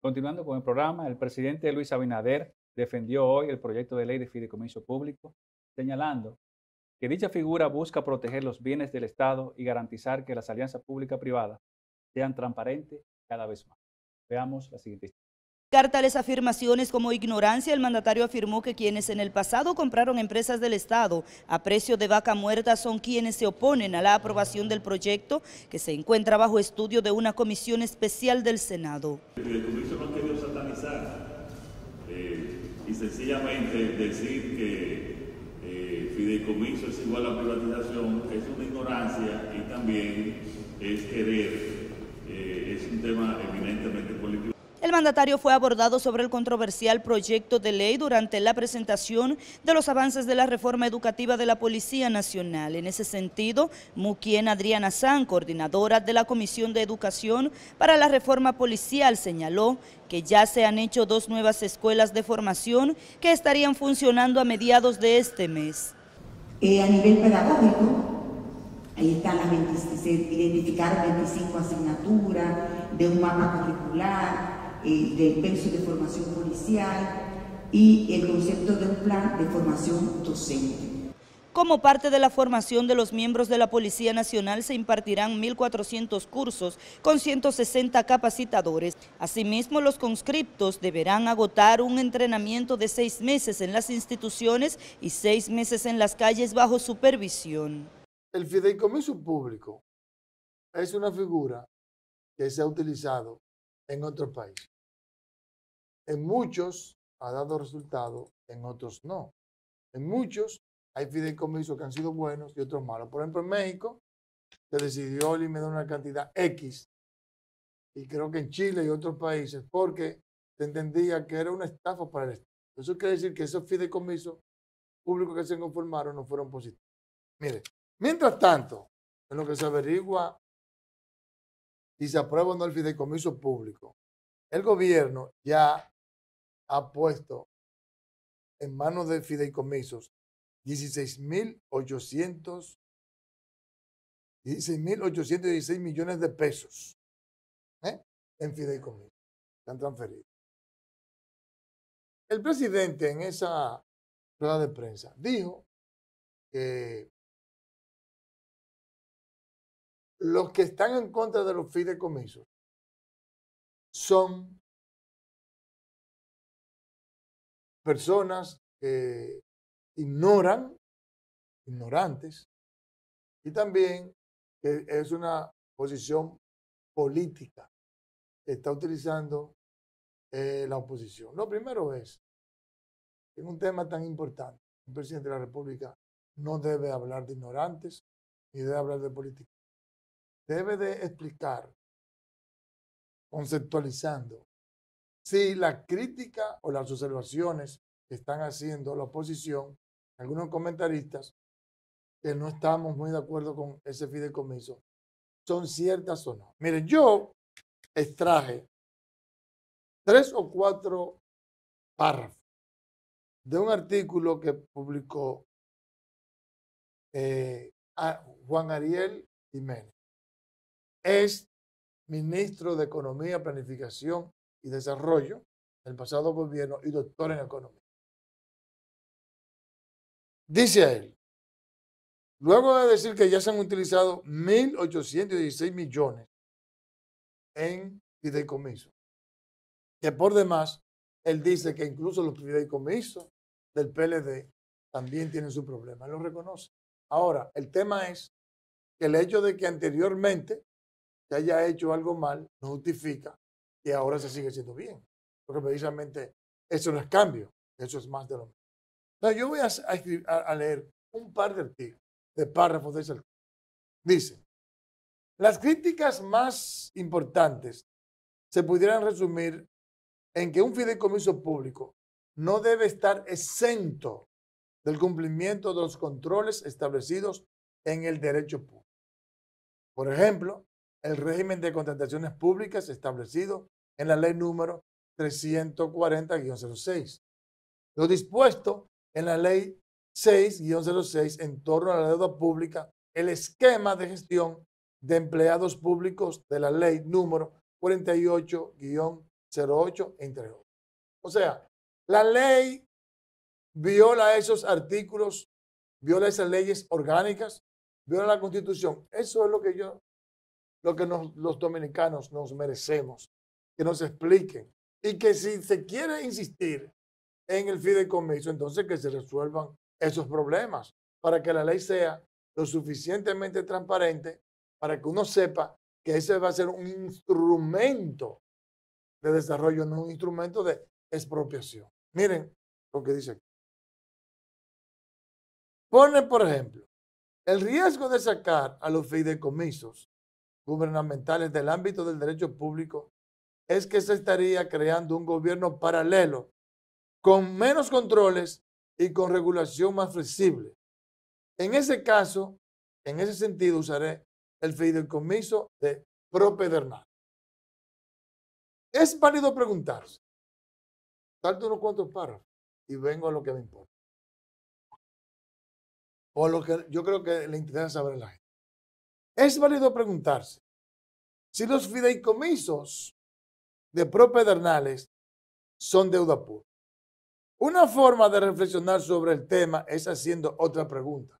Continuando con el programa, el presidente Luis Abinader defendió hoy el proyecto de ley de fideicomiso público, señalando que dicha figura busca proteger los bienes del Estado y garantizar que las alianzas pública privadas sean transparentes cada vez más. Veamos la siguiente tales afirmaciones como ignorancia, el mandatario afirmó que quienes en el pasado compraron empresas del Estado a precio de vaca muerta son quienes se oponen a la aprobación del proyecto que se encuentra bajo estudio de una comisión especial del Senado. El no ha querido satanizar eh, y sencillamente decir que eh, fideicomiso es igual a privatización es una ignorancia y también es querer, eh, es un tema eminentemente político mandatario fue abordado sobre el controversial proyecto de ley durante la presentación de los avances de la reforma educativa de la Policía Nacional. En ese sentido, Muquien Adriana San, coordinadora de la Comisión de Educación para la Reforma Policial, señaló que ya se han hecho dos nuevas escuelas de formación que estarían funcionando a mediados de este mes. Eh, a nivel pedagógico, Ahí están las identificar 25 asignaturas de un mapa curricular, eh, del de formación policial y el concepto de un plan de formación docente. Como parte de la formación de los miembros de la Policía Nacional se impartirán 1.400 cursos con 160 capacitadores. Asimismo, los conscriptos deberán agotar un entrenamiento de seis meses en las instituciones y seis meses en las calles bajo supervisión. El fideicomiso público es una figura que se ha utilizado en otros países. En muchos ha dado resultado, en otros no. En muchos hay fideicomisos que han sido buenos y otros malos. Por ejemplo, en México se decidió da una cantidad X. Y creo que en Chile y otros países, porque se entendía que era una estafa para el Estado. Eso quiere decir que esos fideicomisos públicos que se conformaron no fueron positivos. Mire, mientras tanto, en lo que se averigua y se aprueba o no el fideicomiso público, el gobierno ya ha puesto en manos de fideicomisos 16.800 16.816 millones de pesos ¿eh? en fideicomisos. Están han El presidente en esa rueda de prensa dijo que los que están en contra de los fideicomisos son personas que ignoran, ignorantes, y también que es una posición política que está utilizando eh, la oposición. Lo primero es, en un tema tan importante, un presidente de la República no debe hablar de ignorantes ni debe hablar de política. Debe de explicar, conceptualizando si la crítica o las observaciones que están haciendo la oposición, algunos comentaristas, que no estamos muy de acuerdo con ese fideicomiso, son ciertas o no. Miren, yo extraje tres o cuatro párrafos de un artículo que publicó eh, Juan Ariel Jiménez. Es ministro de Economía, Planificación y Desarrollo del pasado gobierno y doctor en Economía. Dice a él, luego de decir que ya se han utilizado 1.816 millones en fideicomiso, que por demás, él dice que incluso los fideicomisos del PLD también tienen su problema, él lo reconoce. Ahora, el tema es que el hecho de que anteriormente se haya hecho algo mal no justifica y ahora se sigue siendo bien. Porque precisamente eso no es cambio, eso es más de lo mismo. yo voy a, leer un par de artículos, de párrafos de ese artículo. Dice, las críticas más importantes se pudieran resumir en que un fideicomiso público no debe estar exento del cumplimiento de los controles establecidos en el derecho público. Por ejemplo, el régimen de contrataciones públicas establecido en la ley número 340-06. Lo dispuesto en la ley 6-06 en torno a la deuda pública, el esquema de gestión de empleados públicos de la ley número 48-08, entre otros. O sea, la ley viola esos artículos, viola esas leyes orgánicas, viola la constitución. Eso es lo que yo, lo que nos, los dominicanos nos merecemos que nos expliquen. Y que si se quiere insistir en el fideicomiso, entonces que se resuelvan esos problemas para que la ley sea lo suficientemente transparente para que uno sepa que ese va a ser un instrumento de desarrollo, no un instrumento de expropiación. Miren lo que dice aquí. Pone, por ejemplo, el riesgo de sacar a los fideicomisos gubernamentales del ámbito del derecho público es que se estaría creando un gobierno paralelo, con menos controles y con regulación más flexible. En ese caso, en ese sentido, usaré el fideicomiso de Propedernal. Es válido preguntarse, tanto unos cuantos párrafos, y vengo a lo que me importa. O a lo que yo creo que le interesa saber a la gente. Es válido preguntarse si los fideicomisos de Propedernales son deuda pura. Una forma de reflexionar sobre el tema es haciendo otra pregunta.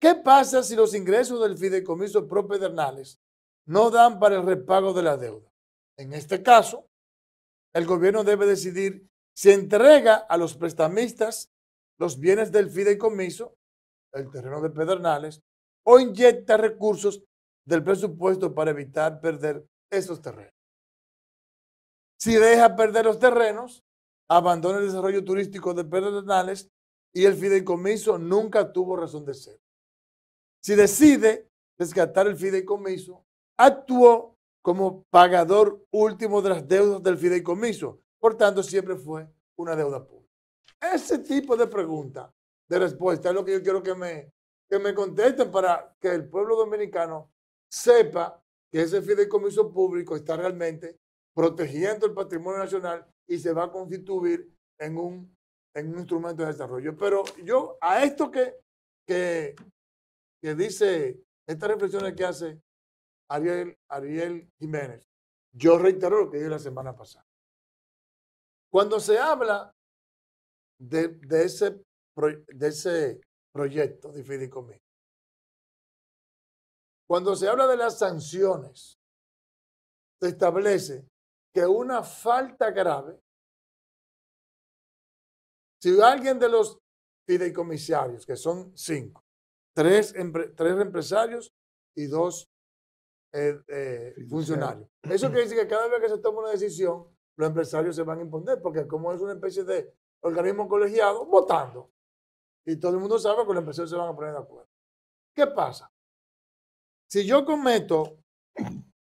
¿Qué pasa si los ingresos del fideicomiso Propedernales no dan para el repago de la deuda? En este caso, el gobierno debe decidir si entrega a los prestamistas los bienes del fideicomiso, el terreno de Pedernales, o inyecta recursos del presupuesto para evitar perder esos terrenos si deja perder los terrenos, abandona el desarrollo turístico de Pedernales y el fideicomiso nunca tuvo razón de ser. Si decide rescatar el fideicomiso, actuó como pagador último de las deudas del fideicomiso. Por tanto, siempre fue una deuda pública. Ese tipo de pregunta, de respuesta, es lo que yo quiero que me, que me contesten para que el pueblo dominicano sepa que ese fideicomiso público está realmente protegiendo el patrimonio nacional y se va a constituir en un, en un instrumento de desarrollo. Pero yo, a esto que, que, que dice, estas reflexiones que hace Ariel, Ariel Jiménez, yo reitero lo que dije la semana pasada. Cuando se habla de, ese, de ese proyecto de conmigo. cuando se habla de las sanciones, se establece que una falta grave, si alguien de los fideicomisarios, que son cinco, tres, empresarios y dos eh, eh, funcionarios. Eso quiere decir que cada vez que se toma una decisión, los empresarios se van a imponer, porque como es una especie de organismo colegiado, votando. Y todo el mundo sabe que los empresarios se van a poner de acuerdo. ¿Qué pasa? Si yo cometo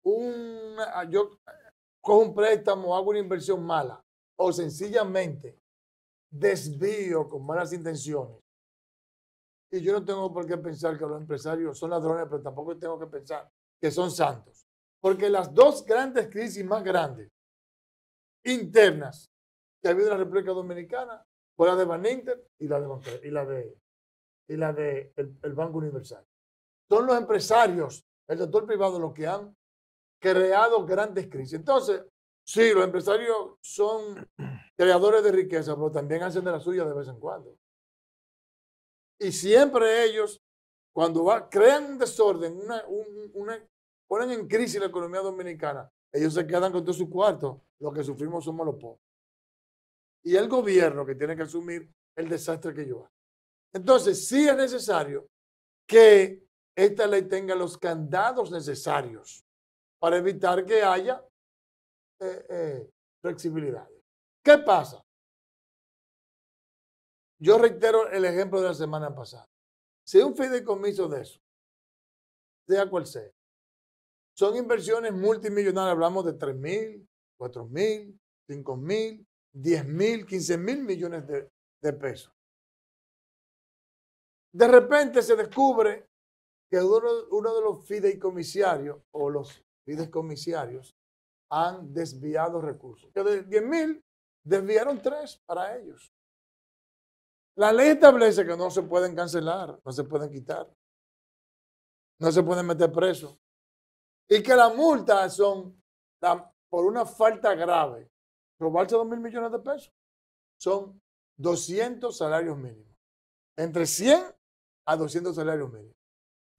un cojo un préstamo, hago una inversión mala o sencillamente desvío con malas intenciones. Y yo no tengo por qué pensar que los empresarios son ladrones, pero tampoco tengo que pensar que son santos. Porque las dos grandes crisis más grandes internas que ha habido en la República Dominicana fue la de Baninter y la de, y la de, y la de el, el Banco Universal. Son los empresarios, el sector privado, los que han creado grandes crisis. Entonces, sí, los empresarios son creadores de riqueza, pero también hacen de la suya de vez en cuando. Y siempre ellos, cuando va, crean desorden, una, un, desorden ponen en crisis la economía dominicana, ellos se quedan con todo su cuarto. Lo que sufrimos somos los pobres. Y el gobierno que tiene que asumir el desastre que lleva. Entonces, sí es necesario que esta ley tenga los candados necesarios para evitar que haya eh, eh, flexibilidad. ¿Qué pasa? Yo reitero el ejemplo de la semana pasada. Si un fideicomiso de eso, sea cual sea, son inversiones multimillonarias, hablamos de 3 mil, 4 mil, 5 mil, 10 mil, 15 mil millones de, pesos. De repente se descubre que uno, de los fideicomisarios o los y comisarios, han desviado recursos. de 10 mil, desviaron 3 para ellos. La ley establece que no se pueden cancelar, no se pueden quitar, no se pueden meter preso Y que las multas son por una falta grave, robarse 2 mil millones de pesos, son 200 salarios mínimos. Entre 100 a 200 salarios mínimos.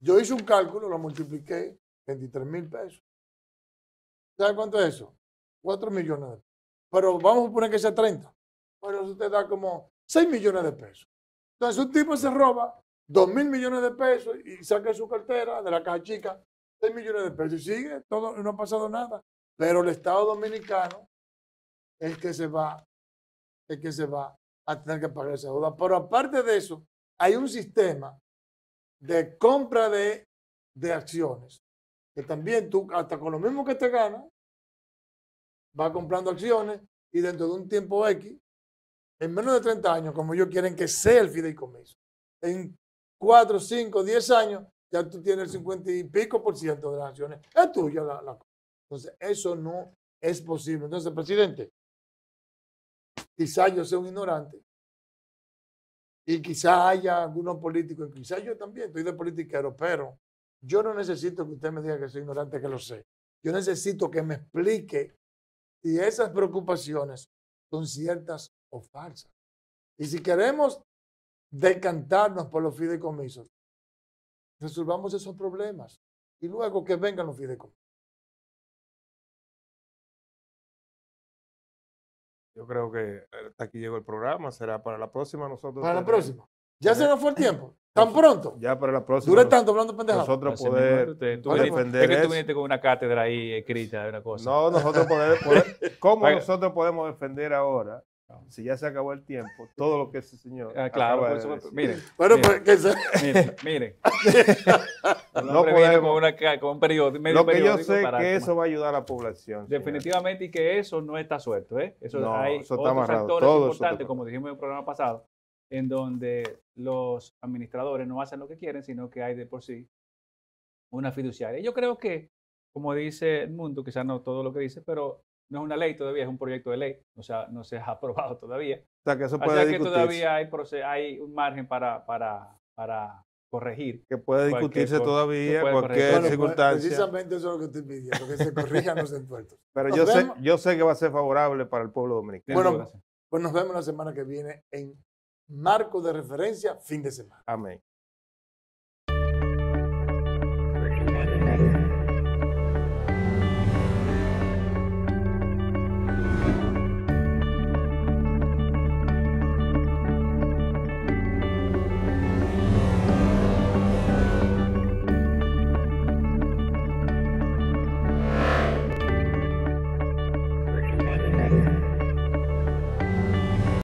Yo hice un cálculo, lo multipliqué, 23 mil pesos. ¿Sabe cuánto es eso? 4 millones de pesos. Pero vamos a suponer que sea 30. Pero eso te da como 6 millones de pesos. Entonces un tipo se roba 2 mil millones de pesos y saca su cartera de la caja chica 6 millones de pesos y sigue, todo, no ha pasado nada. Pero el Estado dominicano es que se va, es que se va a tener que pagar esa deuda. Pero aparte de eso, hay un sistema de compra de, de acciones que también tú, hasta con lo mismo que te ganas, va comprando acciones y dentro de un tiempo X, en menos de 30 años, como ellos quieren que sea el fideicomiso, en 4, 5, 10 años, ya tú tienes el 50 y pico por ciento de las acciones. Es tuya la, la Entonces, eso no es posible. Entonces, presidente, quizás yo sea un ignorante y quizá haya algunos políticos, y quizás yo también estoy de politiquero, pero yo no necesito que usted me diga que soy ignorante, que lo sé. Yo necesito que me explique y esas preocupaciones son ciertas o falsas. Y si queremos decantarnos por los fideicomisos, resolvamos esos problemas y luego que vengan los fideicomisos. Yo creo que hasta aquí llegó el programa. Será para la próxima nosotros. Para la próxima. Ya se nos fue el tiempo. ¿Tan pronto? Ya para la próxima. Dure tanto hablando pendejado. Nosotros poder, defender Es que tú viniste con una cátedra ahí escrita de una cosa. No, nosotros poder, poder ¿Cómo nosotros podemos defender ahora, si ya se acabó el tiempo, todo lo que ese señor ah, claro, por Eso, Miren, bueno, miren, pues, que se... miren, miren. no podemos, con, una, un periodo medio Lo que yo sé para que eso va a ayudar a la población. Definitivamente, y que eso no está suelto. ¿eh? Eso, hay está otros amarrado, factores importantes, como dijimos en el programa pasado, en donde los administradores no hacen lo que quieren, sino que hay de por sí una fiduciaria. Yo creo que, como dice el mundo, quizás no todo lo que dice, pero no es una ley todavía, es un proyecto de ley, o sea, no se ha aprobado todavía. O sea, que eso puede todavía hay, hay un margen para, para, para corregir. Que puede discutirse todavía cualquier pues, circunstancia. precisamente eso es lo que estoy pidiendo, que se corrijan los entuertos. Pero yo sé, yo sé que va a ser favorable para el pueblo dominicano. Bueno, pues nos vemos la semana que viene en marco de referencia fin de semana. Amén.